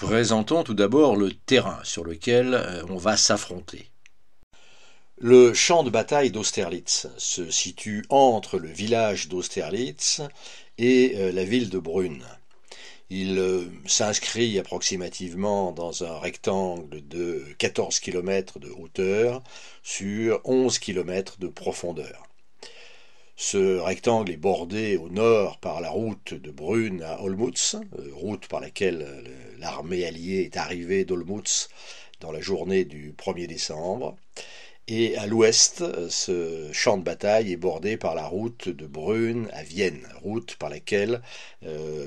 Présentons tout d'abord le terrain sur lequel euh, on va s'affronter. Le champ de bataille d'Austerlitz se situe entre le village d'Austerlitz et euh, la ville de Brune. Il euh, s'inscrit approximativement dans un rectangle de 14 km de hauteur sur 11 km de profondeur. Ce rectangle est bordé au nord par la route de Brune à Olmutz, euh, route par laquelle euh, l'armée alliée est arrivée d'Olmutz dans la journée du 1er décembre. Et à l'ouest, euh, ce champ de bataille est bordé par la route de Brune à Vienne, route par laquelle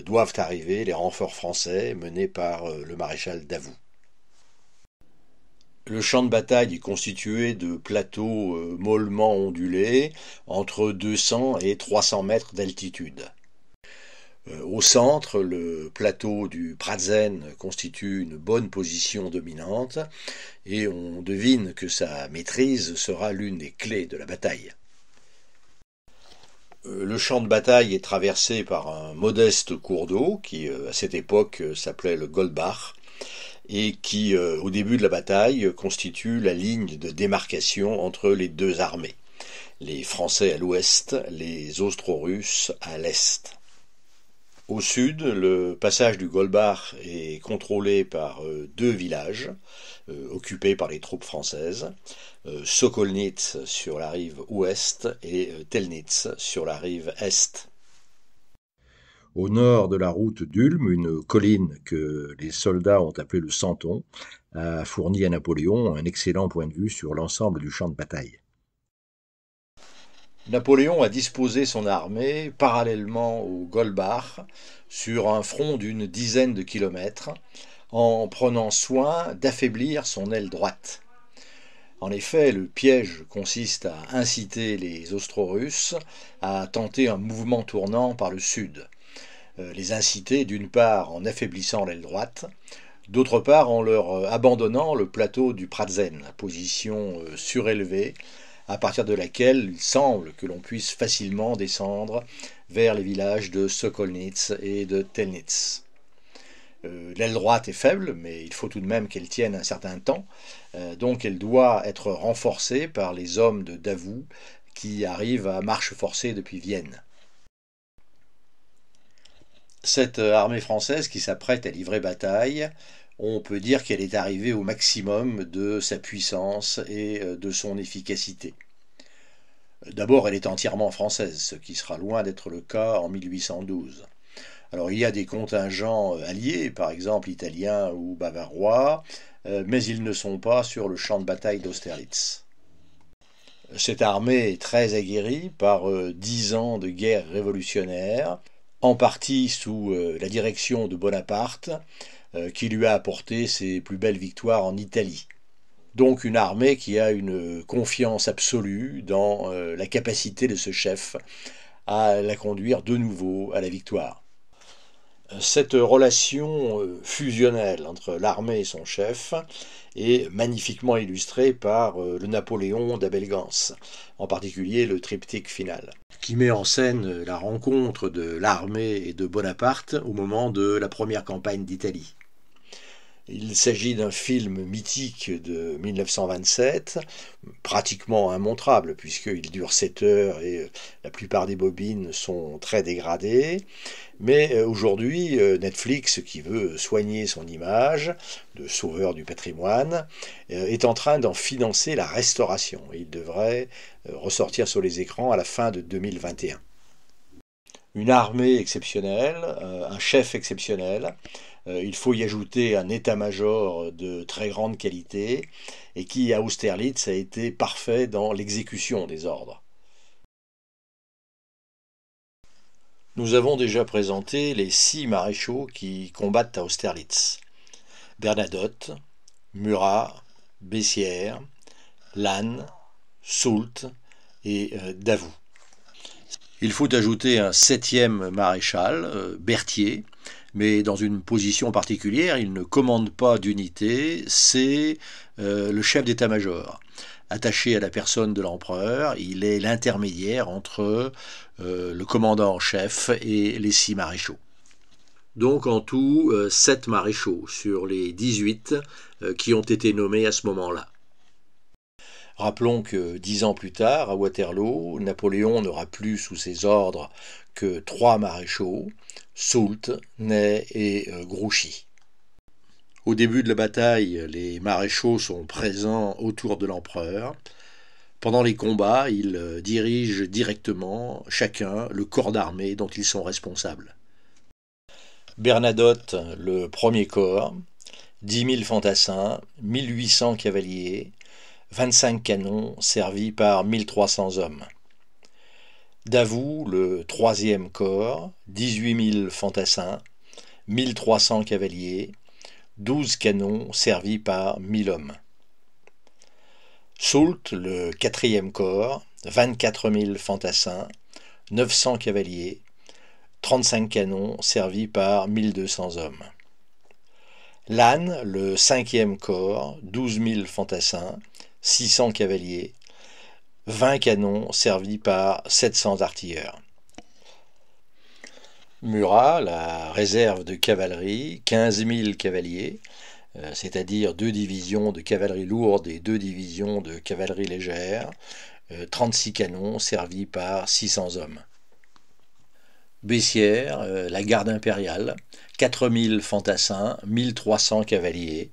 doivent arriver les renforts français menés par le maréchal Davout. Le champ de bataille est constitué de plateaux euh, mollement ondulés entre 200 et 300 mètres d'altitude. Euh, au centre, le plateau du Pratzen constitue une bonne position dominante et on devine que sa maîtrise sera l'une des clés de la bataille. Euh, le champ de bataille est traversé par un modeste cours d'eau qui, à cette époque, s'appelait le Goldbach et qui, euh, au début de la bataille, constitue la ligne de démarcation entre les deux armées, les Français à l'ouest, les Austro-Russes à l'est. Au sud, le passage du Golbach est contrôlé par euh, deux villages euh, occupés par les troupes françaises, Sokolnitz sur la rive ouest et Telnitz sur la rive est au nord de la route d'Ulm, une colline que les soldats ont appelée le Santon a fourni à Napoléon un excellent point de vue sur l'ensemble du champ de bataille. Napoléon a disposé son armée parallèlement au Golbach sur un front d'une dizaine de kilomètres en prenant soin d'affaiblir son aile droite. En effet, le piège consiste à inciter les Austro-Russes à tenter un mouvement tournant par le sud. Euh, les inciter d'une part en affaiblissant l'aile droite, d'autre part en leur euh, abandonnant le plateau du Pratzen, position euh, surélevée à partir de laquelle il semble que l'on puisse facilement descendre vers les villages de Sokolnitz et de Telnitz. L'aile droite est faible, mais il faut tout de même qu'elle tienne un certain temps, donc elle doit être renforcée par les hommes de Davout qui arrivent à marche forcée depuis Vienne. Cette euh, armée française qui s'apprête à livrer bataille, on peut dire qu'elle est arrivée au maximum de sa puissance et euh, de son efficacité. D'abord, elle est entièrement française, ce qui sera loin d'être le cas en 1812. Alors il y a des contingents euh, alliés, par exemple italiens ou bavarois, mais ils ne sont pas sur le champ de bataille d'Austerlitz. Cette armée est très aguerrie par dix ans de guerre révolutionnaire, en partie sous euh, la direction de Bonaparte, euh, qui lui a apporté ses plus belles victoires en Italie. Donc une armée qui a une confiance absolue dans euh, la capacité de ce chef à la conduire de nouveau à la victoire cette relation euh, fusionnelle entre l'armée et son chef est magnifiquement illustrée par euh, le Napoléon d'Abel Gance, en particulier le triptyque final, qui met en scène euh, la rencontre de l'armée et de Bonaparte au moment de la première campagne d'Italie. Il s'agit d'un film mythique de 1927, pratiquement immontrable puisqu'il dure 7 heures et euh, la plupart des bobines sont très dégradées. Mais euh, aujourd'hui, euh, Netflix, qui veut soigner son image de sauveur du patrimoine, est en train d'en financer la restauration. Il devrait ressortir sur les écrans à la fin de 2021. Une armée exceptionnelle, un chef exceptionnel, euh, il faut y ajouter un état-major de très grande qualité et qui, à Austerlitz, a été parfait dans l'exécution des ordres. Nous avons déjà présenté les six maréchaux qui combattent à Austerlitz. Bernadotte, Murat, Bessières, Lannes, Soult et euh, Davout. Il faut ajouter un septième maréchal, euh, Berthier, mais dans une position particulière. Il ne commande pas d'unité, c'est euh, le chef d'état-major. Attaché à la personne de l'empereur, il est l'intermédiaire entre euh, le commandant en chef et les six maréchaux. Donc en tout, euh, sept maréchaux sur les 18 qui ont été nommés à ce moment-là. Rappelons que dix ans plus tard, à Waterloo, Napoléon n'aura plus sous ses ordres que trois maréchaux, Soult, Ney et euh, Grouchy. Au début de la bataille, les maréchaux sont présents autour de l'empereur. Pendant les combats, ils euh, dirigent directement chacun le corps d'armée dont ils sont responsables. Bernadotte, le premier corps, 10 000 fantassins, 800 cavaliers, 25 canons servis par 300 hommes. Davout, le troisième corps, 18 000 fantassins, 1300 cavaliers, 12 canons servis par 1000 hommes. Soult, le quatrième corps, 24 000 fantassins, 900 cavaliers, 35 canons servis par 1200 hommes. Lannes, le cinquième corps, 12 000 fantassins, 600 cavaliers, 20 canons servis par 700 artilleurs. Murat, la réserve de cavalerie, 15 000 cavaliers, euh, c'est-à-dire deux divisions de cavalerie lourde et deux divisions de cavalerie légère, 36 euh, canons servis par 600 hommes. Bessières, euh, la garde impériale, 4 000 fantassins, 1300 cavaliers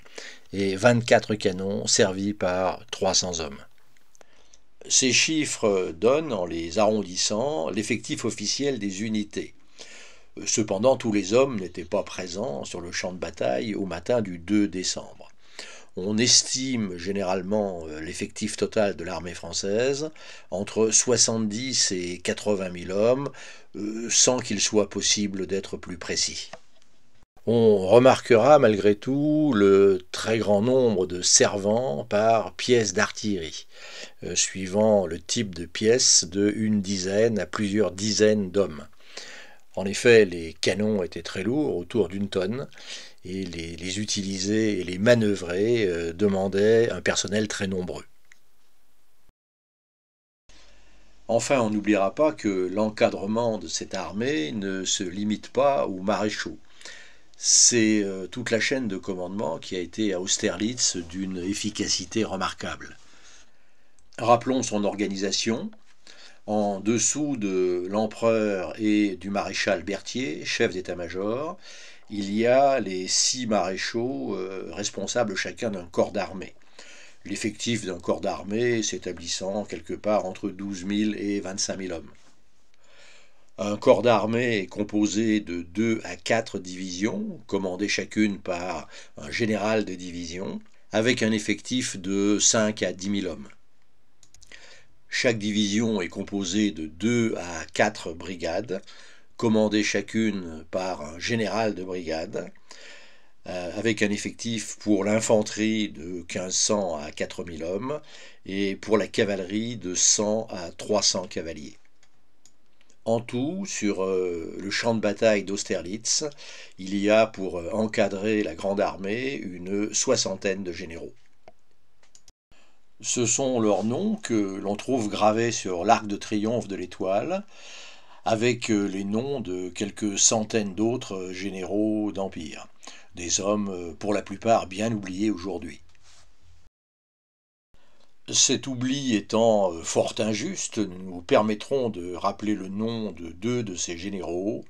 et 24 canons servis par 300 hommes. Ces chiffres donnent, en les arrondissant, l'effectif officiel des unités. Cependant, tous les hommes n'étaient pas présents sur le champ de bataille au matin du 2 décembre. On estime généralement euh, l'effectif total de l'armée française entre 70 et 80 000 hommes, euh, sans qu'il soit possible d'être plus précis on remarquera malgré tout le très grand nombre de servants par pièce d'artillerie, euh, suivant le type de pièce de une dizaine à plusieurs dizaines d'hommes. En effet, les canons étaient très lourds, autour d'une tonne, et les, utiliser et les manœuvrer euh, demandaient un personnel très nombreux. Enfin, on n'oubliera pas que l'encadrement de cette armée ne se limite pas aux maréchaux c'est euh, toute la chaîne de commandement qui a été à Austerlitz d'une efficacité remarquable. Rappelons son organisation. En dessous de l'empereur et du maréchal Berthier, chef d'état-major, il y a les six maréchaux euh, responsables chacun d'un corps d'armée l'effectif d'un corps d'armée s'établissant quelque part entre 12 000 et 25 000 hommes. Un corps d'armée est composé de 2 à 4 divisions, commandées chacune par un général de division, avec un effectif de 5 à 10 000 hommes. Chaque division est composée de 2 à 4 brigades, commandées chacune par un général de brigade, euh, avec un effectif pour l'infanterie de 1500 à 4000 hommes et pour la cavalerie de 100 à 300 cavaliers. En tout, sur euh, le champ de bataille d'Austerlitz, il y a pour euh, encadrer la Grande Armée une soixantaine de généraux. Ce sont leurs noms que l'on trouve gravés sur l'arc de triomphe de l'étoile, avec euh, les noms de quelques centaines d'autres généraux d'Empire, des hommes pour la plupart bien oubliés aujourd'hui. Cet oubli étant euh, fort injuste, nous permettrons de rappeler le nom de deux de ces généraux,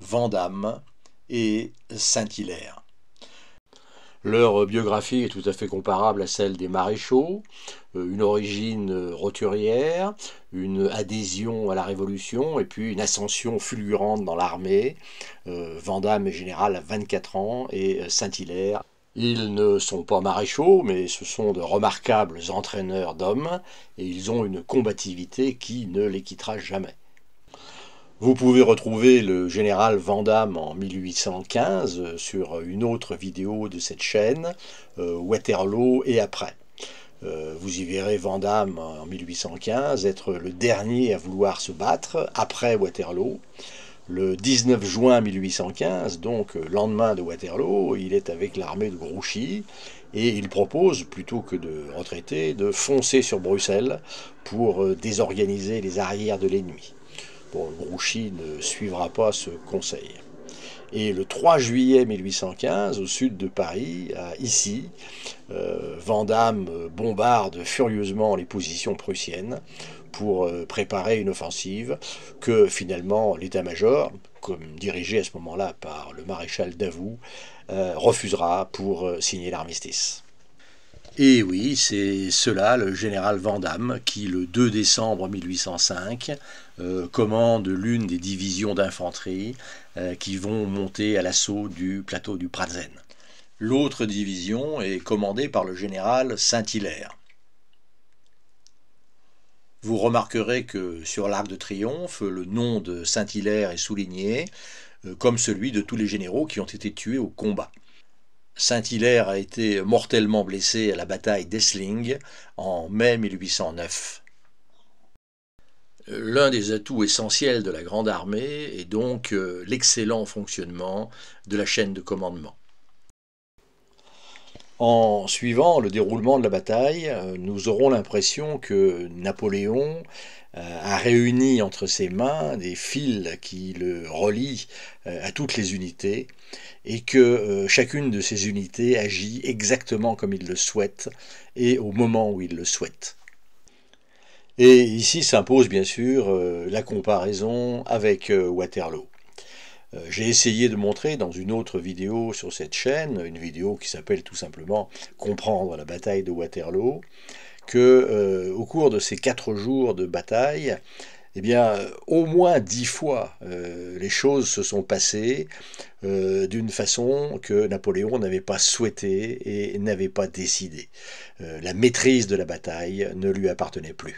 Vandamme et Saint-Hilaire. Leur biographie est tout à fait comparable à celle des maréchaux, euh, une origine roturière, une adhésion à la Révolution et puis une ascension fulgurante dans l'armée. Euh, Vandamme est général à 24 ans et Saint-Hilaire ils ne sont pas maréchaux, mais ce sont de remarquables entraîneurs d'hommes, et ils ont une combativité qui ne les quittera jamais. Vous pouvez retrouver le général Vandamme en 1815 sur une autre vidéo de cette chaîne, euh, Waterloo et après. Euh, vous y verrez Vandamme en 1815 être le dernier à vouloir se battre après Waterloo. Le 19 juin 1815, donc euh, lendemain de Waterloo, il est avec l'armée de Grouchy et il propose, plutôt que de retraiter, de foncer sur Bruxelles pour euh, désorganiser les arrières de l'ennemi. Bon, Grouchy ne suivra pas ce conseil. Et le 3 juillet 1815, au sud de Paris, à Issy, euh, euh, bombarde furieusement les positions prussiennes pour euh, préparer une offensive que finalement l'état-major, comme dirigé à ce moment-là par le maréchal Davout, refusera pour signer l'armistice. Et oui, c'est cela le général Vandamme qui, le 2 décembre 1805, commande l'une des divisions d'infanterie euh, qui vont monter à l'assaut du plateau du Pratzen. L'autre division est commandée par le général Saint-Hilaire. Vous remarquerez que sur l'Arc de Triomphe, le nom de Saint-Hilaire est souligné, euh, comme celui de tous les généraux qui ont été tués au combat. Saint-Hilaire a été mortellement blessé à la bataille d'Essling en mai 1809 l'un des atouts essentiels de la Grande Armée est donc euh, l'excellent fonctionnement de la chaîne de commandement. En suivant le déroulement de la bataille, euh, nous aurons l'impression que Napoléon euh, a réuni entre ses mains des fils qui le relient à toutes les unités et que chacune de ces unités agit exactement comme il le souhaite et au moment où il le souhaite. Et ici s'impose bien sûr euh, la comparaison avec euh, Waterloo. Euh, j'ai essayé de montrer dans une autre vidéo sur cette chaîne, une vidéo qui s'appelle tout simplement Comprendre la bataille de Waterloo, que au cours de ces quatre jours de bataille, eh bien, au moins dix fois, les choses se sont passées d'une façon que Napoléon n'avait pas souhaité et n'avait pas décidé. la maîtrise de la bataille ne lui appartenait plus.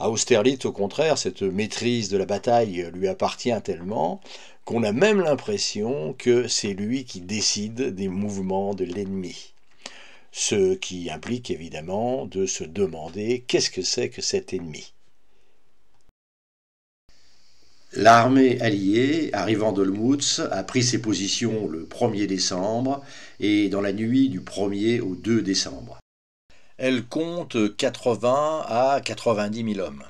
À Austerlitz, au contraire, cette maîtrise de la bataille lui appartient tellement qu'on a même l'impression que c'est lui qui décide des mouvements de l'ennemi. Ce qui implique évidemment de se demander qu'est-ce que c'est que cet ennemi. L'armée alliée, arrivant d'Olmutz, a pris ses positions le 1er décembre et dans la nuit du 1er au 2 décembre elle compte 80 à 90 000 hommes.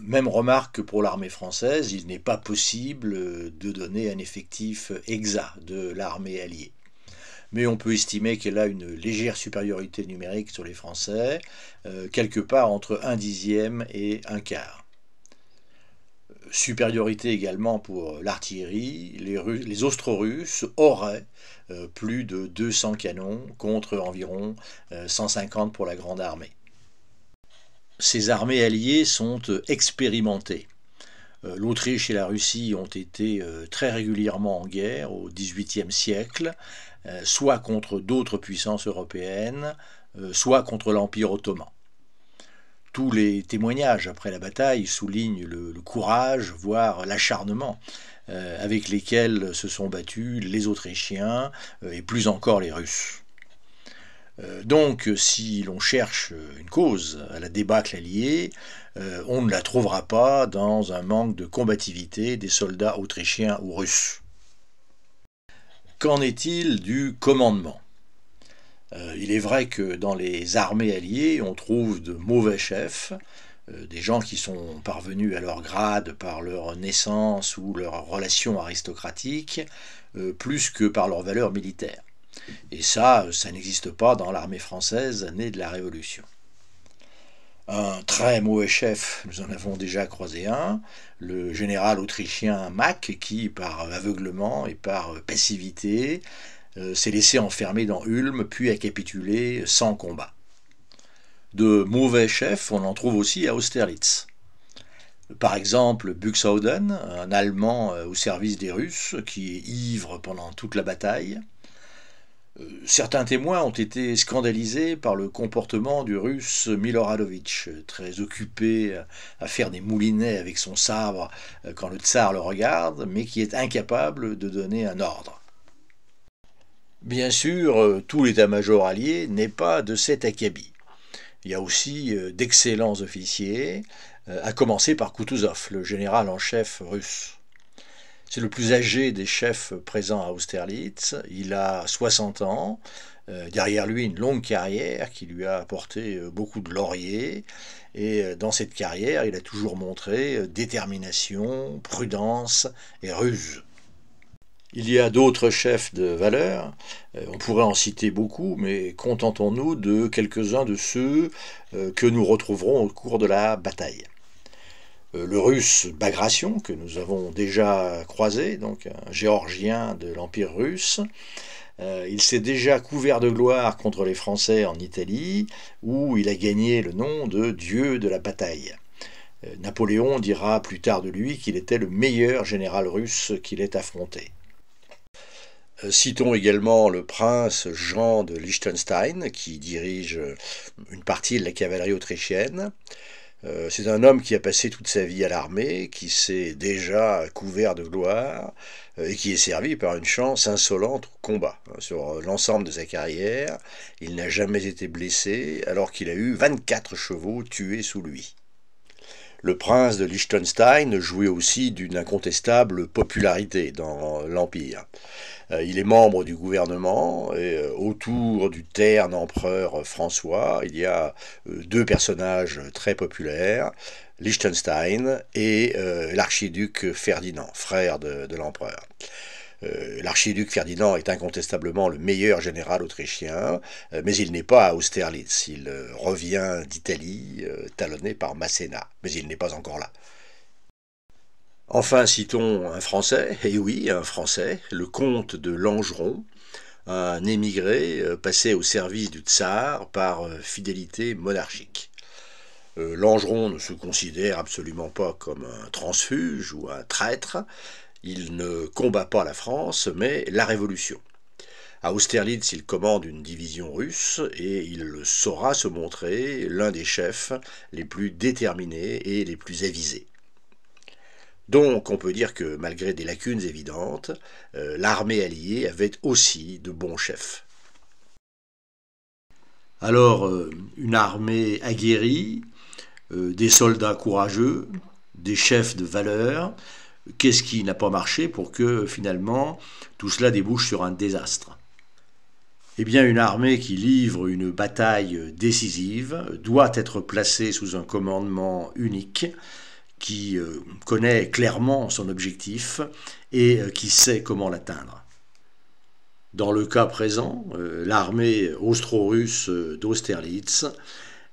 Même remarque que pour l'armée française, il n'est pas possible de donner un effectif exact de l'armée alliée. Mais on peut estimer qu'elle a une légère supériorité numérique sur les Français, euh, quelque part entre un dixième et un quart. Supériorité également pour l'artillerie, les, les Austro-Russes auraient euh, plus de 200 canons contre environ 150 euh, pour la Grande Armée. Ces armées alliées sont euh, expérimentées. L'Autriche et la Russie ont été très régulièrement en guerre au XVIIIe siècle, soit contre d'autres puissances européennes, soit contre l'Empire ottoman. Tous les témoignages après la bataille soulignent le, le courage, voire l'acharnement euh, avec lesquels se sont battus les Autrichiens euh, et plus encore les Russes. Euh, donc, si l'on cherche une cause à la débâcle alliée, on ne la trouvera pas dans un manque de combativité des soldats autrichiens ou russes. Qu'en est-il du commandement Il est vrai que dans les armées alliées, on trouve de mauvais chefs, euh, des gens qui sont parvenus à leur grade par leur naissance ou leur relation aristocratique, euh, plus que par leur valeur militaire. Et ça, euh, ça n'existe pas dans l'armée française née de la Révolution. Un très mauvais chef, nous en avons déjà croisé un, le général autrichien Mack, qui, par aveuglement et par passivité, s'est laissé enfermer dans Ulm, puis a capitulé sans combat. De mauvais chefs, on en trouve aussi à Austerlitz. Par exemple, Buxhauden, un Allemand euh, au service des Russes, qui est ivre pendant toute la bataille. Euh, certains témoins ont été scandalisés par le comportement du russe Miloradovitch, très occupé euh, à faire des moulinets avec son sabre quand le tsar le regarde, mais qui est incapable de donner un ordre. Bien sûr, tout l'état-major allié n'est pas de cet acabit il y a aussi euh, d'excellents officiers, euh, à commencer par Kutuzov, le général en chef russe. C'est le plus âgé des chefs présents à Austerlitz. Il a 60 ans, euh, derrière lui une longue carrière qui lui a apporté beaucoup de lauriers. Et dans cette carrière, il a toujours montré détermination, prudence et ruse. Il y a d'autres chefs de valeur, euh, on pourrait en citer beaucoup, mais contentons-nous de quelques-uns de ceux euh, que nous retrouverons au cours de la bataille. Euh, le russe Bagration, que nous avons déjà croisé, donc un géorgien de l'Empire russe, il s'est déjà couvert de gloire contre les Français en Italie, où il a gagné le nom de Dieu de la bataille. Napoléon dira plus tard de lui qu'il était le meilleur général russe qu'il ait affronté. Euh, citons également le prince Jean de Liechtenstein, qui dirige euh, une partie de la cavalerie autrichienne. Euh, c'est un homme qui a passé toute sa vie à l'armée, qui s'est déjà couvert de gloire et qui est servi par une chance insolente au combat. Hein, sur l'ensemble de sa carrière, il n'a jamais été blessé alors qu'il a eu 24 chevaux tués sous lui. Le prince de Liechtenstein jouait aussi d'une incontestable popularité dans l'Empire. Euh, il est membre du gouvernement et euh, autour du terne empereur François, il y a euh, deux personnages très populaires, Liechtenstein et l'archiduc Ferdinand, frère de, de l'empereur. Euh, l'archiduc Ferdinand est incontestablement le meilleur général autrichien, euh, mais il n'est pas à Austerlitz. Il euh, revient d'Italie, talonné par Masséna, mais il n'est pas encore là. Enfin, citons un Français, et eh oui, un Français, le comte de Langeron, un émigré passé au service du tsar par fidélité monarchique. Langeron ne se considère absolument pas comme un transfuge ou un traître, il ne combat pas la France, mais la Révolution. À Austerlitz, il commande une division russe et il saura se montrer l'un des chefs les plus déterminés et les plus avisés. Donc on peut dire que malgré des lacunes évidentes, euh, l'armée alliée avait aussi de bons chefs. Alors euh, une armée aguerrie, euh, des soldats courageux, des chefs de valeur, qu'est-ce qui n'a pas marché pour que finalement tout cela débouche sur un désastre Eh bien, une armée qui livre une bataille décisive doit être placée sous un commandement unique qui euh, connaît clairement son objectif et euh, qui sait comment l'atteindre. Dans le cas présent, euh, l'armée austro-russe d'Austerlitz,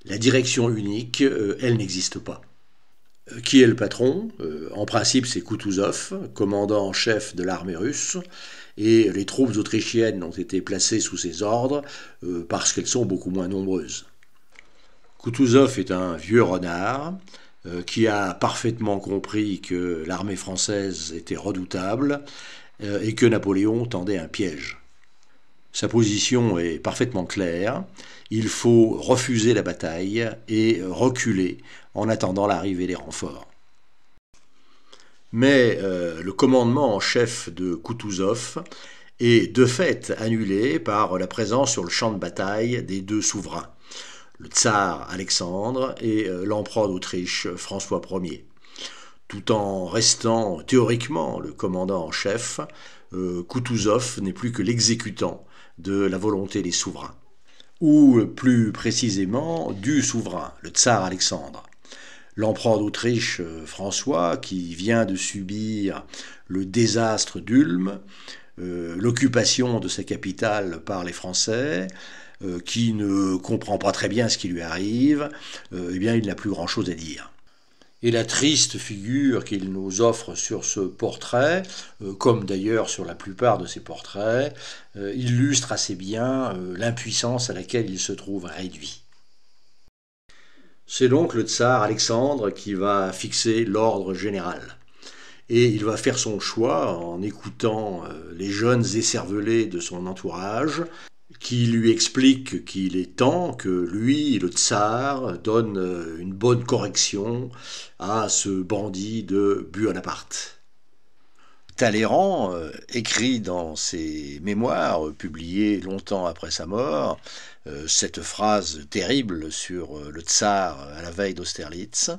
la direction unique, elle n'existe pas. Euh, qui est le patron euh, En principe, c'est Kutuzov, commandant en chef de l'armée russe, et les troupes autrichiennes ont été placées sous ses ordres euh, parce qu'elles sont beaucoup moins nombreuses. Kutuzov est un vieux renard qui a parfaitement compris que l'armée française était redoutable et que Napoléon tendait un piège. Sa position est parfaitement claire. Il faut refuser la bataille et reculer en attendant l'arrivée des renforts. Mais euh, le commandement en chef de Kutuzov est de fait annulé par la présence sur le champ de bataille des deux souverains, le tsar Alexandre et euh, l'empereur d'Autriche François Ier. Tout en restant théoriquement le commandant en chef, euh, Kutuzov n'est plus que l'exécutant de la volonté des souverains, ou plus précisément du souverain, le tsar Alexandre l'empereur d'Autriche euh, François, qui vient de subir le désastre d'Ulm, euh, l'occupation de sa capitale par les Français, euh, qui ne comprend pas très bien ce qui lui arrive, eh bien il n'a plus grand-chose à dire. Et la triste figure qu'il nous offre sur ce portrait, comme d'ailleurs sur la plupart de ses portraits, illustre assez bien l'impuissance à laquelle il se trouve réduit. C'est donc le tsar Alexandre qui va fixer l'ordre général. Et il va faire son choix en écoutant euh, les jeunes écervelés de son entourage, qui lui expliquent qu'il est temps que lui, le tsar, donne euh, une bonne correction à ce bandit de Buonaparte. Talleyrand euh, écrit dans ses mémoires, publiés longtemps après sa mort, euh, cette phrase terrible sur euh, le tsar à la veille d'Austerlitz.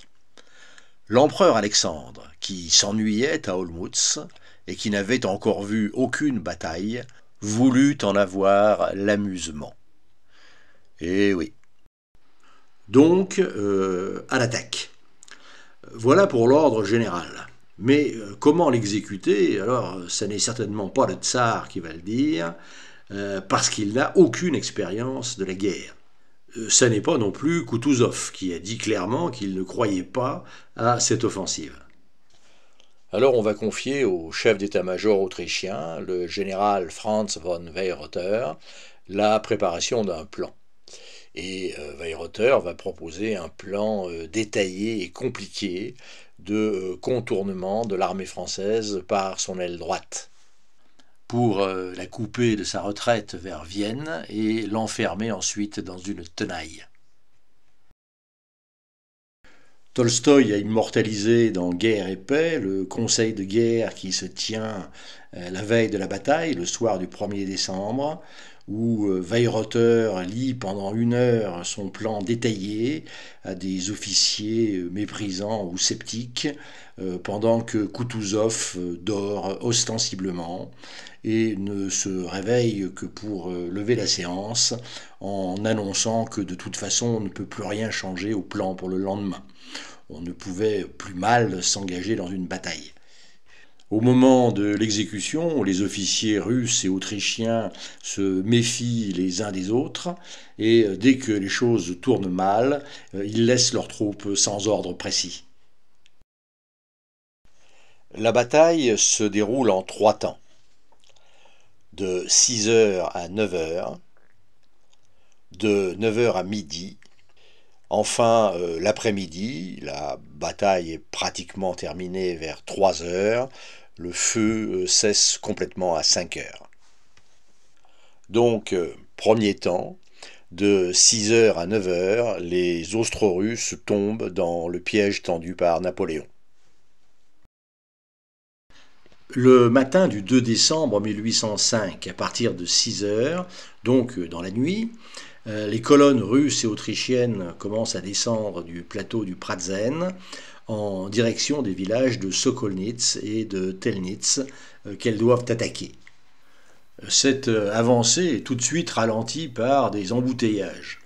L'empereur Alexandre, qui s'ennuyait à Olmutz et qui n'avait encore vu aucune bataille, voulut en avoir l'amusement. Eh oui. Donc, euh, à l'attaque. Voilà pour l'ordre général. Mais comment l'exécuter Alors, ce n'est certainement pas le tsar qui va le dire, euh, parce qu'il n'a aucune expérience de la guerre. Euh, ce n'est pas non plus Kutuzov qui a dit clairement qu'il ne croyait pas à cette offensive. Alors on va confier au chef d'état-major autrichien, le général Franz von Weyrother, la préparation d'un plan. Et euh, Weyrother va proposer un plan détaillé et compliqué de contournement de l'armée française par son aile droite pour euh, la couper de sa retraite vers Vienne et l'enfermer ensuite dans une tenaille. Tolstoï a immortalisé dans Guerre et paix le conseil de guerre qui se tient euh, la veille de la bataille, le soir du 1er décembre, où Weyrother euh, lit pendant une heure son plan détaillé à des officiers euh, méprisants ou sceptiques, euh, pendant que Kutuzov dort ostensiblement et ne se réveille que pour lever la séance en annonçant que de toute façon on ne peut plus rien changer au plan pour le lendemain. On ne pouvait plus mal s'engager dans une bataille. Au moment de l'exécution, les officiers russes et autrichiens se méfient les uns des autres et euh, dès que les choses tournent mal, euh, ils laissent leurs troupes sans ordre précis. La bataille se déroule en trois temps. De 6h à 9h, de 9h à midi Enfin, euh, l'après-midi, la bataille est pratiquement terminée vers 3 heures, le feu euh, cesse complètement à 5 heures. Donc, euh, premier temps, de 6 heures à 9 heures, les Austro-Russes tombent dans le piège tendu par Napoléon. Le matin du 2 décembre 1805, à partir de 6 heures, donc dans la nuit, euh, les colonnes russes et autrichiennes commencent à descendre du plateau du Pratzen en direction des villages de Sokolnitz et de Telnitz euh, qu'elles doivent attaquer. Cette euh, avancée est tout de suite ralentie par des embouteillages.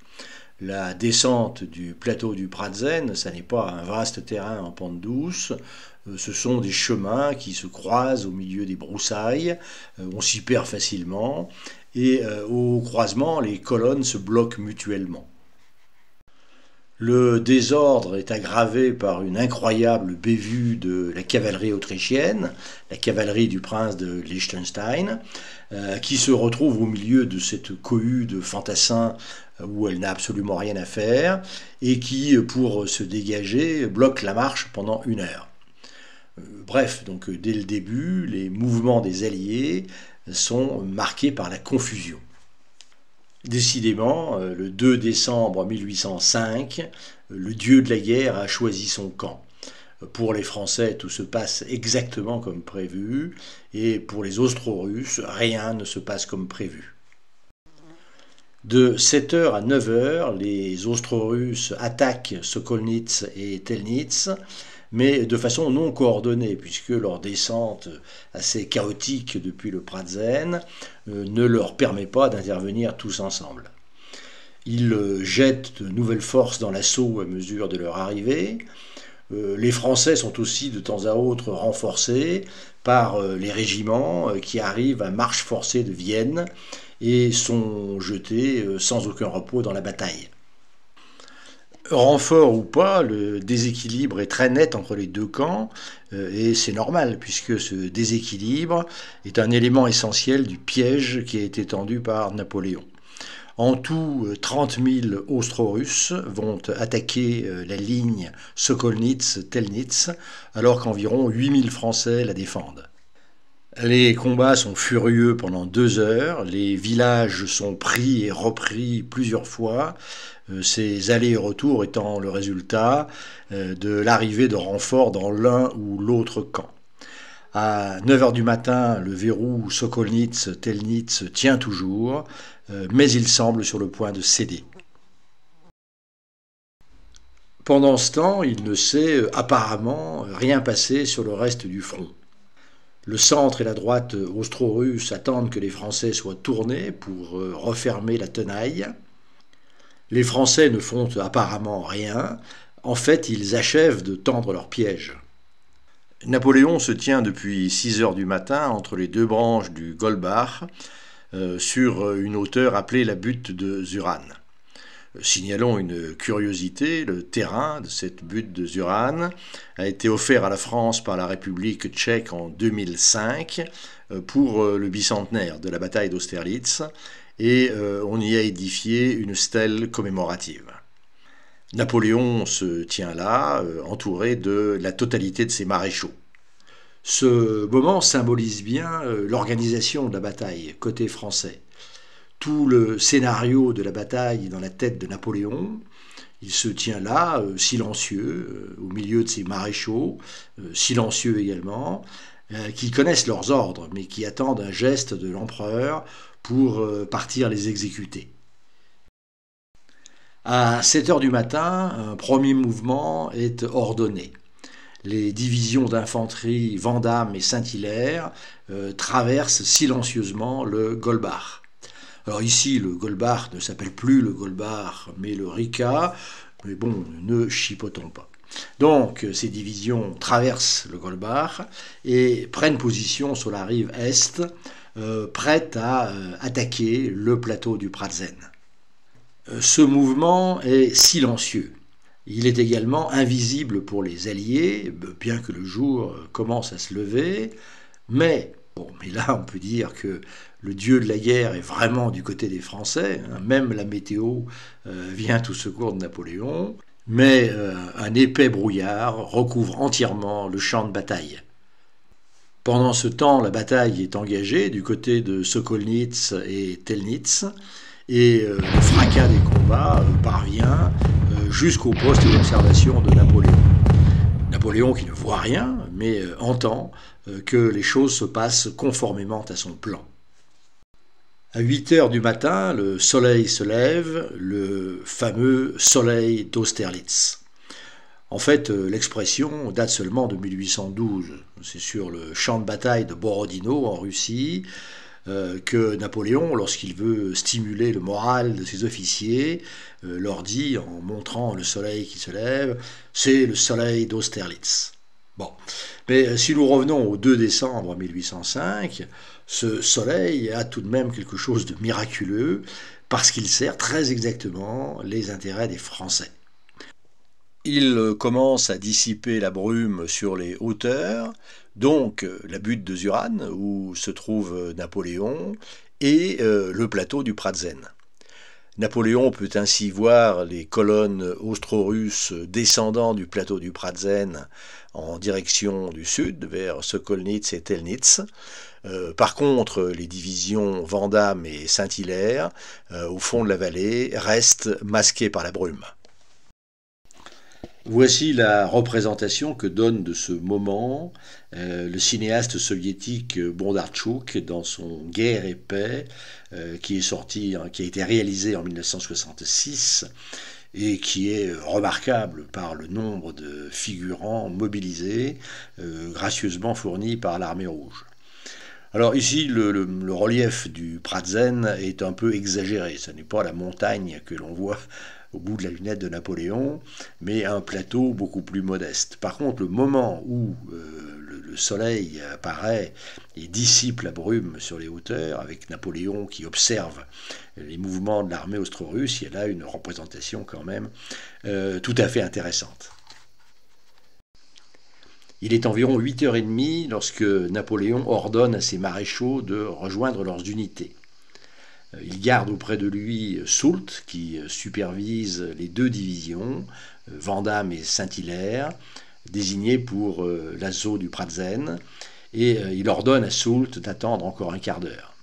La descente du plateau du Pratzen, ça n'est pas un vaste terrain en pente douce, ce sont des chemins qui se croisent au milieu des broussailles, on s'y perd facilement, et euh, au croisement, les colonnes se bloquent mutuellement. Le désordre est aggravé par une incroyable bévue de la cavalerie autrichienne, la cavalerie du prince de Liechtenstein, euh, qui se retrouve au milieu de cette cohue de fantassins euh, où elle n'a absolument rien à faire, et qui, pour se dégager, bloque la marche pendant une heure. Bref, donc dès le début, les mouvements des alliés sont marqués par la confusion. Décidément, euh, le 2 décembre 1805, le dieu de la guerre a choisi son camp. Pour les Français, tout se passe exactement comme prévu, et pour les Austro-Russes, rien ne se passe comme prévu. De 7h à 9h, les Austro-Russes attaquent Sokolnitz et Telnitz, mais de façon non coordonnée, puisque leur descente assez chaotique depuis le Pratzen euh, ne leur permet pas d'intervenir tous ensemble. Ils euh, jettent de nouvelles forces dans l'assaut à mesure de leur arrivée. Euh, les Français sont aussi de temps à autre renforcés par les régiments qui arrivent à marche forcée de Vienne et sont jetés sans aucun repos dans la bataille renfort ou pas, le déséquilibre est très net entre les deux camps, euh, et c'est normal, puisque ce déséquilibre est un élément essentiel du piège qui a été tendu par Napoléon. En tout, 30 euh, 000 Austro-Russes vont attaquer euh, la ligne Sokolnitz-Telnitz, alors qu'environ 8 000 Français la défendent. Les combats sont furieux pendant deux heures, les villages sont pris et repris plusieurs fois, euh, ces allers-retours étant le résultat euh, de l'arrivée de renforts dans l'un ou l'autre camp. À 9h du matin, le verrou Sokolnitz-Telnitz tient toujours, euh, mais il semble sur le point de céder. Pendant ce temps, il ne s'est apparemment rien passé sur le reste du front. Le centre et la droite austro-russe attendent que les Français soient tournés pour refermer la tenaille. Les Français ne font apparemment rien, en fait ils achèvent de tendre leur piège. Napoléon se tient depuis 6 heures du matin entre les deux branches du Golbach euh, sur une hauteur appelée la butte de Zuran. Signalons une curiosité, le terrain de cette butte de Zuran a été offert à la France par la République tchèque en 2005 euh, pour euh, le bicentenaire de la bataille d'Austerlitz et euh, on y a édifié une stèle commémorative. Napoléon se tient là, euh, entouré de la totalité de ses maréchaux. Ce moment symbolise bien euh, l'organisation de la bataille côté français. Tout le scénario de la bataille est dans la tête de Napoléon. Il se tient là, silencieux, au milieu de ses maréchaux, silencieux également, qui connaissent leurs ordres, mais qui attendent un geste de l'empereur pour euh, partir les exécuter. À 7 heures du matin, un premier mouvement est ordonné. Les divisions d'infanterie Vandamme et Saint-Hilaire euh, traversent silencieusement le Golbach. Alors ici, le Golbach ne s'appelle plus le Golbach mais le Rika, mais bon, ne chipotons pas. Donc, ces divisions traversent le Golbach et prennent position sur la rive est, euh, prête à euh, attaquer le plateau du Pratzen. Euh, ce mouvement est silencieux. Il est également invisible pour les Alliés, bien que le jour commence à se lever, mais Bon, mais là, on peut dire que le dieu de la guerre est vraiment du côté des Français. Hein. Même la météo vient au secours de Napoléon. Mais un épais brouillard recouvre entièrement le champ de bataille. Pendant ce temps, la bataille est engagée du côté de Sokolnitz et Telnitz, et euh, le fracas des combats euh, parvient euh, jusqu'au poste d'observation de Napoléon. Napoléon qui ne voit rien, mais entend que les choses se passent conformément à son plan. À 8 heures du matin, le soleil se lève, le fameux soleil d'Austerlitz. En fait, euh, l'expression date seulement de 1812. C'est sur le champ de bataille de Borodino en Russie euh, que Napoléon, lorsqu'il veut stimuler le moral de ses officiers, euh, leur dit, en montrant le soleil qui se lève, c'est le soleil d'Austerlitz. Bon. Mais si nous revenons au 2 décembre 1805, ce soleil a tout de même quelque chose de miraculeux parce qu'il sert très exactement les intérêts des Français. Il commence à dissiper la brume sur les hauteurs, donc euh, la butte de Zurane, où se trouve euh, Napoléon, et euh, le plateau du Pratzen. Napoléon peut ainsi voir les colonnes austro-russes descendant du plateau du Pratzen en direction du sud, vers Sokolnitz et Telnitz. par contre, les divisions Vandamme et Saint-Hilaire, au fond de la vallée, restent masquées par la brume. Voici la représentation que donne de ce moment euh, le cinéaste soviétique Bondarchuk dans son Guerre et paix, euh, qui est sorti, qui a été réalisé en 1966 et qui est remarquable par le nombre de figurants mobilisés, euh, gracieusement fournis par l'armée rouge. Alors ici, le relief du Pratzen est un peu exagéré, ce n'est pas la montagne que l'on voit au bout de la lunette de Napoléon, mais un plateau beaucoup plus modeste. Par contre, le moment où euh, le, soleil apparaît et dissipe la brume sur les hauteurs, avec Napoléon qui observe les mouvements de l'armée austro-russe, il y a là une représentation quand même euh, tout à fait intéressante. Il est environ 8h30 lorsque Napoléon ordonne à ses maréchaux de rejoindre leurs unités. Il garde auprès de lui euh, Soult, qui euh, supervise les deux divisions, euh, Vandamme et Saint-Hilaire, désignées pour l'assaut du Pratzen, et il ordonne à Soult d'attendre encore un quart d'heure.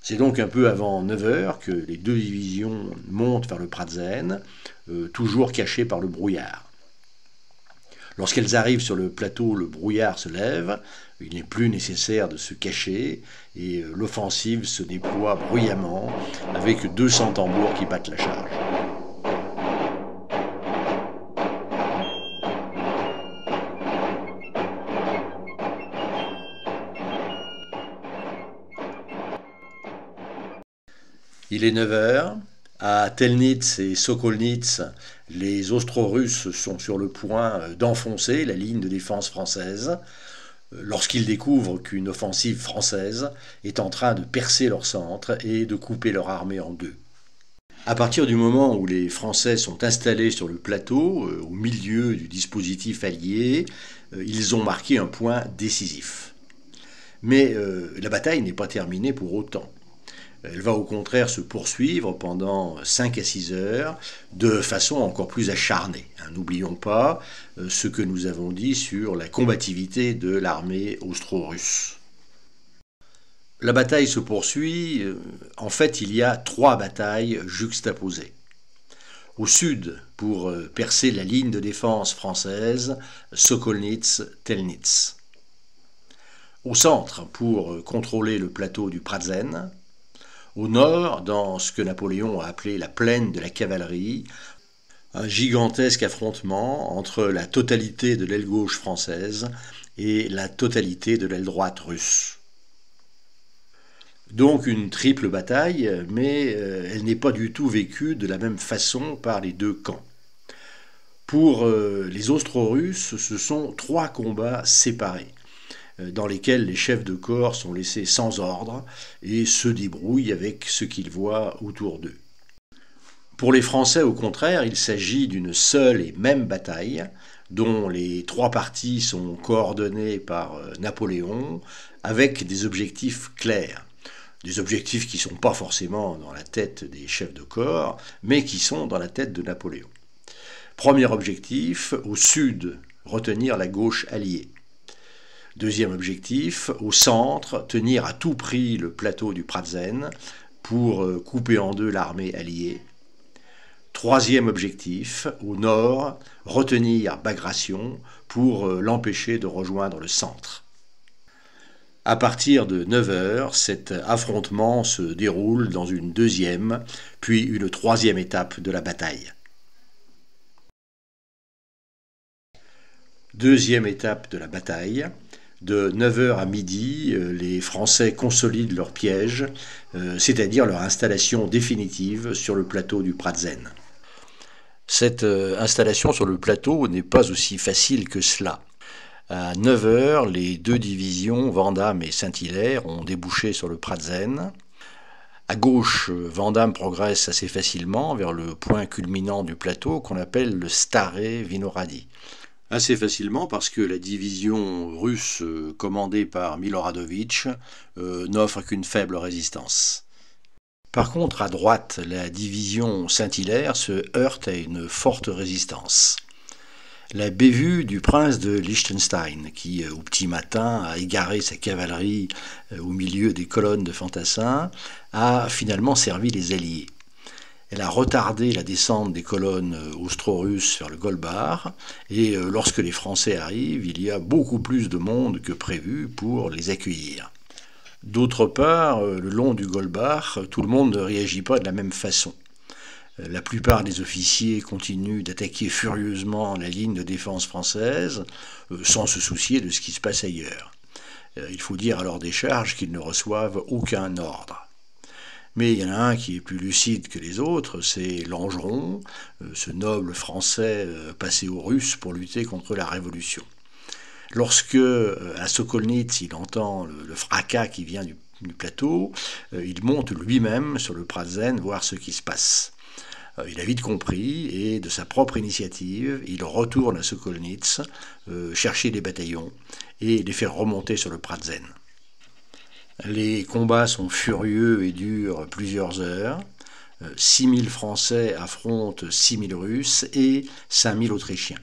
C'est donc un peu avant 9h que les deux divisions montent vers le Pratzen, toujours cachées par le brouillard. Lorsqu'elles arrivent sur le plateau, le brouillard se lève, il n'est plus nécessaire de se cacher, et euh, l'offensive se déploie bruyamment, avec 200 tambours qui battent la charge. Il est 9 h à Telnitz et Sokolnitz, les Austro-Russes sont sur le point euh, d'enfoncer la ligne de défense française euh, lorsqu'ils découvrent qu'une offensive française est en train de percer leur centre et de couper leur armée en deux. À partir du moment où les Français sont installés sur le plateau, euh, au milieu du dispositif allié, ils ont marqué un point décisif. Mais la bataille n'est pas terminée pour autant. Elle va au contraire se poursuivre pendant 5 à 6 heures de façon encore plus acharnée. Hein, n'oublions pas euh, ce que nous avons dit sur la combativité de l'armée austro-russe. La bataille se poursuit. Euh, en fait, il y a trois batailles juxtaposées. Au sud, pour euh, percer la ligne de défense française, Sokolnitz-Telnitz. Au centre, pour contrôler le plateau du Pratzen, au nord, dans ce que Napoléon a appelé la plaine de la cavalerie, un gigantesque affrontement entre la totalité de l'aile gauche française et la totalité de l'aile droite russe. Donc une triple bataille, mais euh, elle n'est pas du tout vécue de la même façon par les deux camps. Pour euh, les Austro-Russes, ce sont trois combats séparés. Euh, dans lesquels les chefs de corps sont laissés sans ordre et se débrouillent avec ce qu'ils voient autour d'eux. Pour les Français, au contraire, il s'agit d'une seule et même bataille, dont les trois parties sont coordonnées par euh, Napoléon, avec des objectifs clairs. Des objectifs qui ne sont pas forcément dans la tête des chefs de corps, mais qui sont dans la tête de Napoléon. Premier objectif, au sud, retenir la gauche alliée. Deuxième objectif, au centre, tenir à tout prix le plateau du Pratzen pour euh, couper en deux l'armée alliée. Troisième objectif, au nord, retenir Bagration pour euh, l'empêcher de rejoindre le centre. À partir de 9h, cet affrontement se déroule dans une deuxième, puis une troisième étape de la bataille. Deuxième étape de la bataille, de 9h à midi, euh, les Français consolident leur piège, euh, c'est-à-dire leur installation définitive sur le plateau du Pratzen. Cette euh, installation sur le plateau n'est pas aussi facile que cela. À 9h, les deux divisions, Vandamme et Saint-Hilaire, ont débouché sur le Pratzen. À gauche, Vandamme progresse assez facilement vers le point culminant du plateau qu'on appelle le Staré Vinoradi assez facilement parce que la division russe euh, commandée par Miloradovitch euh, n'offre qu'une faible résistance. Par contre, à droite, la division Saint-Hilaire se heurte à une forte résistance. La bévue du prince de Liechtenstein, qui euh, au petit matin a égaré sa cavalerie au milieu des colonnes de fantassins, a finalement servi les Alliés. Elle a retardé la descente des colonnes euh, austro-russes vers le Golbar, et euh, lorsque les Français arrivent, il y a beaucoup plus de monde que prévu pour les accueillir. D'autre part, euh, le long du Golbar, tout le monde ne réagit pas de la même façon. La plupart des officiers continuent d'attaquer furieusement la ligne de défense française, sans se soucier de ce qui se passe ailleurs. Il faut dire à leur décharge qu'ils ne reçoivent aucun ordre. Mais il y en a un qui est plus lucide que les autres, c'est Langeron, euh, ce noble français euh, passé aux Russes pour lutter contre la Révolution. Lorsque, euh, à Sokolnitz, il entend le, fracas qui vient du, plateau, il monte lui-même sur le Pratzen voir ce qui se passe. Il a vite compris et de sa propre initiative, il retourne à Sokolnitz chercher des bataillons et les faire remonter sur le Pratzen. Les combats sont furieux et durent plusieurs heures. 6000 euh, Français affrontent 6000 Russes et 5000 Autrichiens.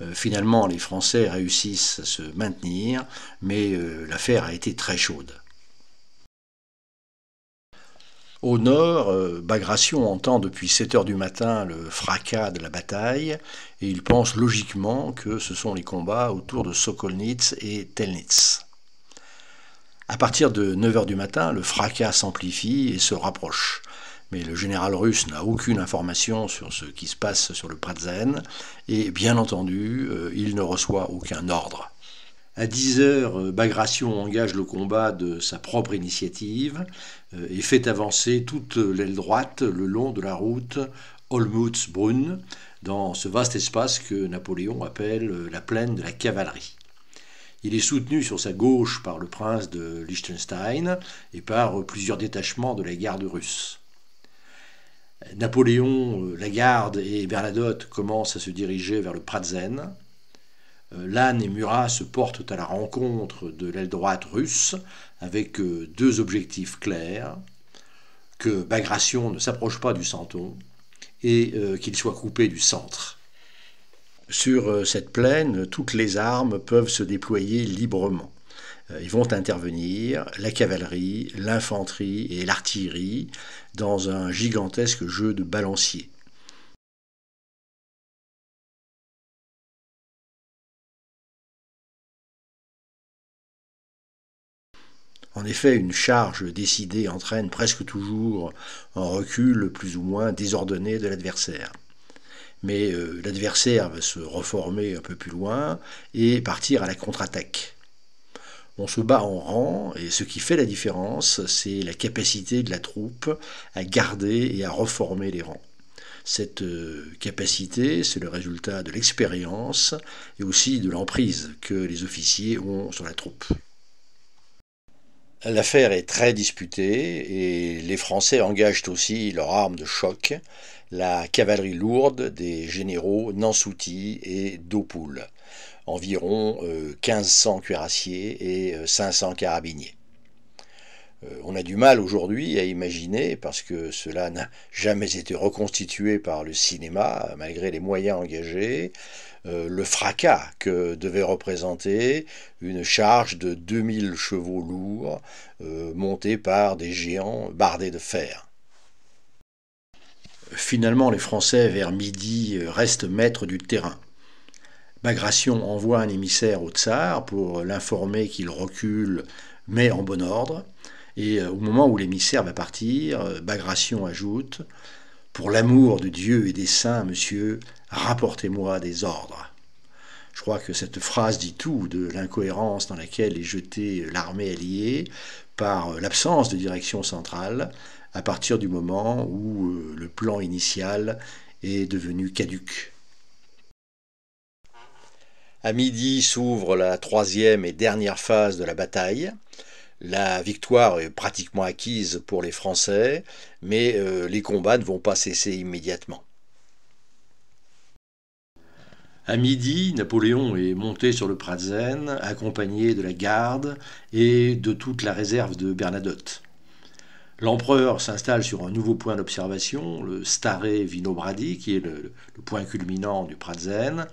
Euh, finalement, les Français réussissent à se maintenir, mais euh, l'affaire a été très chaude. Au nord, Bagration entend depuis 7 heures du matin le fracas de la bataille et il pense logiquement que ce sont les combats autour de Sokolnitz et Telnitz. À partir de 9h du matin, le fracas s'amplifie et se rapproche. Mais le général russe n'a aucune information sur ce qui se passe sur le Pratzen et bien entendu, euh, il ne reçoit aucun ordre. À 10 h euh, Bagration engage le combat de sa propre initiative euh, et fait avancer toute l'aile droite le long de la route olmutz dans ce vaste espace que Napoléon appelle la plaine de la cavalerie. Il est soutenu sur sa gauche par le prince de Liechtenstein et par euh, plusieurs détachements de la garde russe. Napoléon, euh, Lagarde et Bernadotte commencent à se diriger vers le Pratzen. Euh, Lannes et Murat se portent à la rencontre de l'aile droite russe avec deux objectifs clairs que Bagration ne s'approche pas du Santon et qu'il soit coupé du centre. Sur euh, cette plaine, toutes les armes peuvent se déployer librement. Euh, ils vont intervenir, la cavalerie, l'infanterie et l'artillerie, dans un gigantesque jeu de balancier. En effet, une charge décidée entraîne presque toujours un recul plus ou moins désordonné de l'adversaire mais euh, l'adversaire va se reformer un peu plus loin et partir à la contre-attaque. On se bat en rang et ce qui fait la différence, c'est la capacité de la troupe à garder et à reformer les rangs. Cette euh, capacité, c'est le résultat de l'expérience et aussi de l'emprise que les officiers ont sur la troupe. L'affaire est très disputée et les Français engagent aussi leur arme de choc, la cavalerie lourde des généraux Nansouty et Daupoul, environ 1500 euh, cuirassiers et 500 euh, carabiniers. Euh, on a du mal aujourd'hui à imaginer, parce que cela n'a jamais été reconstitué par le cinéma, malgré les moyens engagés, le fracas que devait représenter une charge de 2000 chevaux lourds montée par des géants bardés de fer. Finalement, les Français, vers midi, euh, restent maîtres du terrain. Bagration envoie un émissaire au tsar pour l'informer qu'il recule, mais en bon ordre. Et euh, au moment où l'émissaire va partir, euh, Bagration ajoute Pour l'amour de Dieu et des saints, monsieur, rapportez-moi des ordres. Je crois que cette phrase dit tout de l'incohérence dans laquelle est jetée l'armée alliée, par euh, l'absence de direction centrale à partir du moment où euh, le plan initial est devenu caduque. À midi s'ouvre la troisième et dernière phase de la bataille. La victoire est pratiquement acquise pour les Français, mais euh, les combats ne vont pas cesser immédiatement. À midi, Napoléon est monté sur le Pratzen, accompagné de la garde et de toute la réserve de Bernadotte. L'empereur s'installe sur un nouveau point d'observation, le Staré Vinobradi, qui est le, point culminant du Pratzen.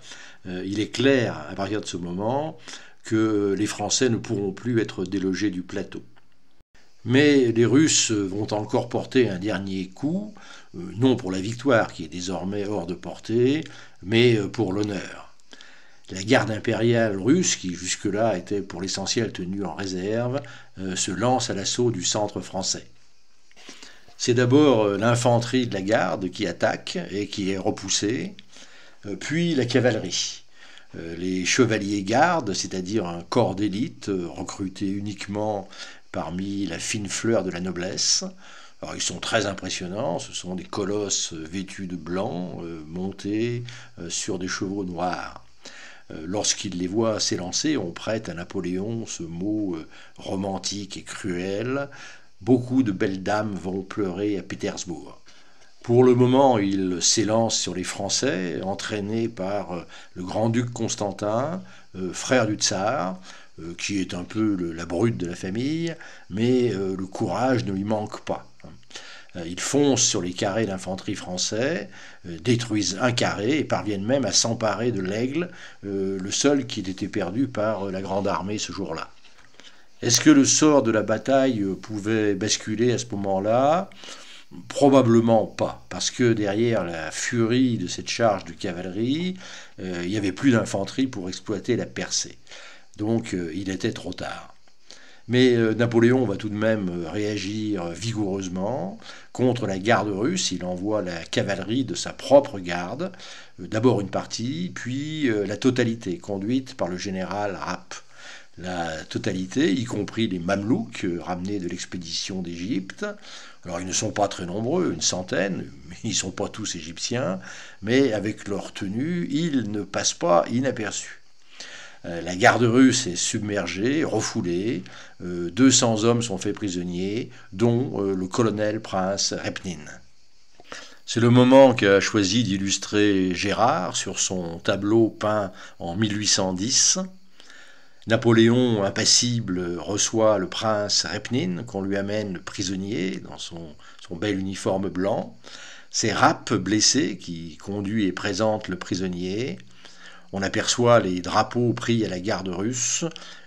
Euh, il est clair, à partir de ce moment, que les Français ne pourront plus être délogés du plateau. Mais les Russes vont encore porter un dernier coup euh, non pour la victoire qui est désormais hors de portée, mais euh, pour l'honneur. La garde impériale russe, qui jusque-là était pour l'essentiel tenue en réserve, euh, se lance à l'assaut du centre français. C'est d'abord l'infanterie de la garde qui attaque et qui est repoussée, puis la cavalerie. Les chevaliers gardes, c'est-à-dire un corps d'élite recruté uniquement parmi la fine fleur de la noblesse, ils sont très impressionnants, ce sont des colosses euh, vêtus de blanc, euh, montés euh, sur des chevaux noirs. Lorsqu'ils Lorsqu'il les voit s'élancer, on prête à Napoléon ce mot romantique et cruel. Beaucoup de belles dames vont pleurer à Pétersbourg. Pour le moment, il s'élance sur les Français, entraîné par le grand-duc Constantin, frère du tsar, qui est un peu la brute de la famille, mais le courage ne lui manque pas. Euh, ils foncent sur les carrés d'infanterie français, euh, détruisent un carré et parviennent même à s'emparer de l'aigle, euh, le seul qui ait été perdu par la Grande Armée ce jour-là. Est-ce que le sort de la bataille pouvait basculer à ce moment-là Probablement pas, parce que derrière la furie de cette charge de cavalerie, il n'y avait plus d'infanterie pour exploiter la percée. Donc il était trop tard. Mais euh, Napoléon va tout de même euh, réagir euh, vigoureusement contre la garde russe. Il envoie la cavalerie de sa propre garde, d'abord une partie, puis la totalité, conduite par le général Rapp la totalité, y compris les Mamelouks ramenés de l'expédition d'Égypte. Alors ils ne sont pas très nombreux, une centaine, mais ils ne sont pas tous égyptiens, mais avec leur tenue, ils ne passent pas inaperçus. Euh, la garde russe est submergée, refoulée. 200 euh, hommes sont faits prisonniers, dont euh, le colonel prince Repnin. C'est le moment qu'a choisi d'illustrer Gérard sur son tableau peint en 1810. Napoléon, impassible, reçoit le prince Repnin, qu'on lui amène le prisonnier dans son, son bel uniforme blanc. C'est Rapp, blessé, qui conduit et présente le prisonnier. On aperçoit les drapeaux pris à la garde russe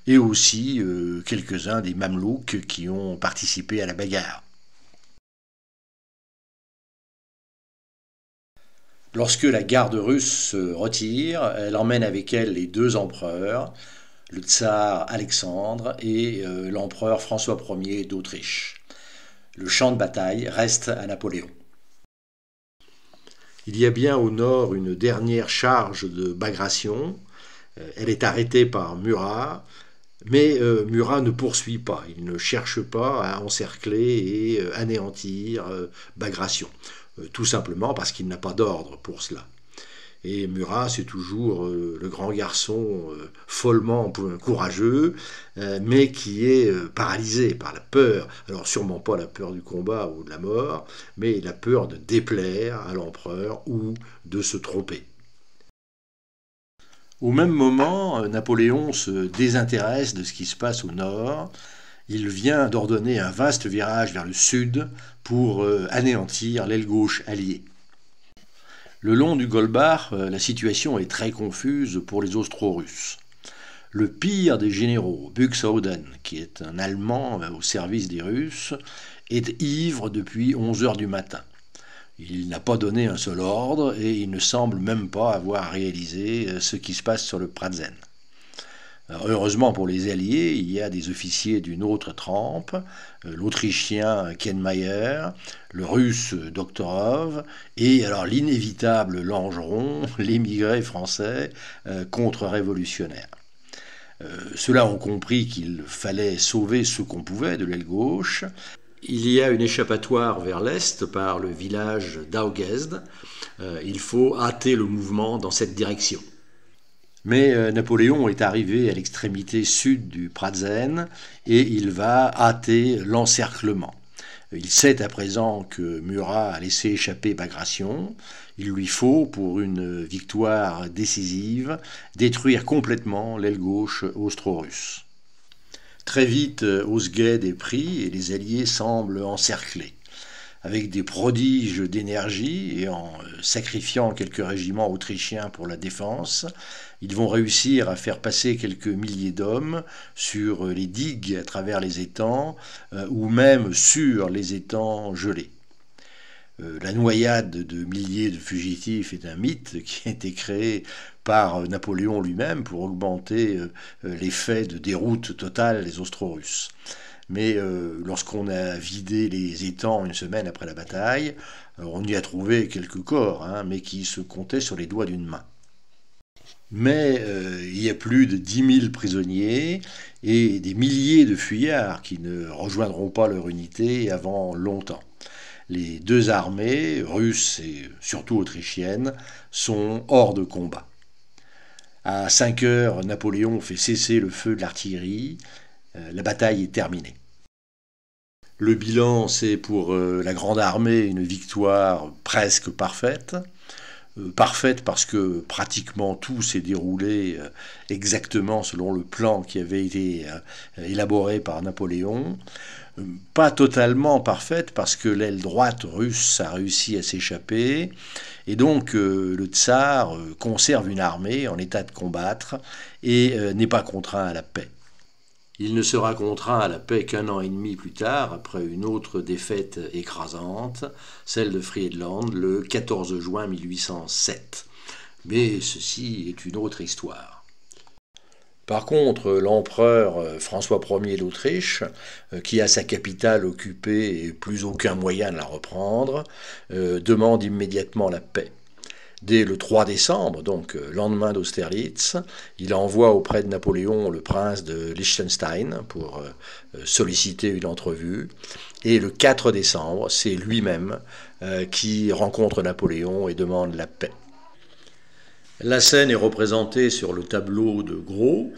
et aussi euh, quelques-uns des mamelouks qui ont participé à la bagarre. Lorsque la garde russe se euh, retire, elle emmène avec elle les deux empereurs, le tsar Alexandre et euh, l'empereur François Ier d'Autriche. Le champ de bataille reste à Napoléon. Il y a bien au nord une dernière charge de Bagration. Euh, elle est arrêtée par Murat, mais euh, Murat ne poursuit pas. Il ne cherche pas à encercler et euh, anéantir Bagration, tout simplement parce qu'il n'a pas d'ordre pour cela. Et Murat, c'est toujours euh, le grand garçon euh, follement courageux, euh, mais qui est paralysé par la peur. Alors sûrement pas la peur du combat ou de la mort, mais la peur de déplaire à l'empereur ou de se tromper. Au même moment, Napoléon se désintéresse de ce qui se passe au nord. Il vient d'ordonner un vaste virage vers le sud pour anéantir l'aile gauche alliée. Le long du Golbar, euh, la situation est très confuse pour les Austro-Russes. Le pire des généraux, Buxhauden, qui est un Allemand euh, au service des Russes, est ivre depuis 11 heures du matin. Il n'a pas donné un seul ordre et il ne semble même pas avoir réalisé euh, ce qui se passe sur le Pratzen. Euh, heureusement pour les Alliés, il y a des officiers d'une autre trempe, euh, l'Autrichien Mayer, le Russe Doktorov, et alors l'inévitable Langeron, l'émigré français euh, contre-révolutionnaire. Ceux-là ont compris qu'il fallait sauver ce qu'on pouvait de l'aile gauche. Il y a une échappatoire vers l'est par le village d'Augezd. il faut hâter le mouvement dans cette direction. Mais euh, Napoléon est arrivé à l'extrémité sud du Pratzen et il va hâter l'encerclement. Il sait à présent que Murat a laissé échapper Bagration. Il lui faut, pour une victoire décisive, détruire complètement l'aile gauche austro-russe. Très vite, Osgued euh, est pris et les Alliés semblent encerclés. Avec des prodiges d'énergie et en euh, sacrifiant quelques régiments autrichiens pour la défense, ils vont réussir à faire passer quelques milliers d'hommes sur les digues à travers les étangs euh, ou même sur les étangs gelés. Euh, la noyade de milliers de fugitifs est un mythe qui a été créé par Napoléon lui-même pour augmenter euh, l'effet de déroute totale des Austro-Russes. Mais lorsqu'on a vidé les étangs une semaine après la bataille, on y a trouvé quelques corps, hein, mais qui se comptaient sur les doigts d'une main mais euh, il y a plus de 10 000 prisonniers et des milliers de fuyards qui ne rejoindront pas leur unité avant longtemps. Les deux armées, russes et surtout autrichiennes, sont hors de combat. À 5 heures, Napoléon fait cesser le feu de l'artillerie. Euh, la bataille est terminée. Le bilan, c'est pour euh, la Grande Armée une victoire presque parfaite. Euh, parfaite parce que pratiquement tout s'est déroulé euh, exactement selon le plan qui avait été euh, élaboré par Napoléon. Pas totalement parfaite parce que l'aile droite russe a réussi à s'échapper et donc le tsar conserve une armée en état de combattre et n'est pas contraint à la paix. Il ne se racontera à la paix qu'un an et demi plus tard, après une autre défaite écrasante, celle de Friedland le 14 juin 1807. Mais ceci est une autre histoire. Par contre, l'empereur euh, François Ier d'Autriche, euh, qui a sa capitale occupée et plus aucun moyen de la reprendre, euh, demande immédiatement la paix. Dès le 3 décembre, donc euh, lendemain d'Austerlitz, il envoie auprès de Napoléon le prince de Liechtenstein pour euh, euh, solliciter une entrevue. Et le 4 décembre, c'est lui-même qui rencontre Napoléon et demande la paix. La scène est représentée sur le tableau de Gros,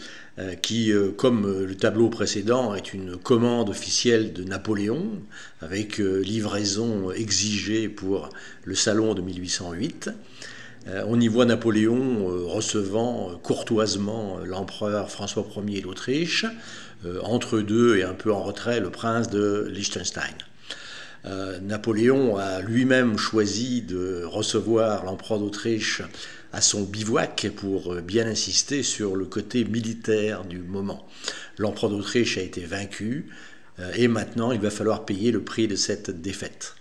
qui, comme le tableau précédent, est une commande officielle de Napoléon, avec livraison exigée pour le salon de 1808. Euh, on y voit Napoléon euh, recevant euh, courtoisement l'empereur François Ier d'Autriche, entre deux et un peu en retrait le prince de Liechtenstein. Napoléon a lui-même choisi de recevoir l'empereur d'Autriche à son bivouac pour bien insister sur le côté militaire du moment. L'empereur d'Autriche a été vaincu et maintenant il va falloir payer le prix de cette défaite.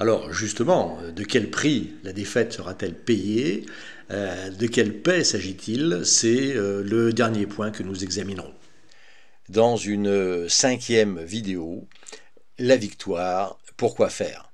Alors justement, euh, de quel prix la défaite sera-t-elle payée euh, De quelle paix s'agit-il C'est euh, le dernier point que nous examinerons. Dans une cinquième vidéo, la victoire, pourquoi faire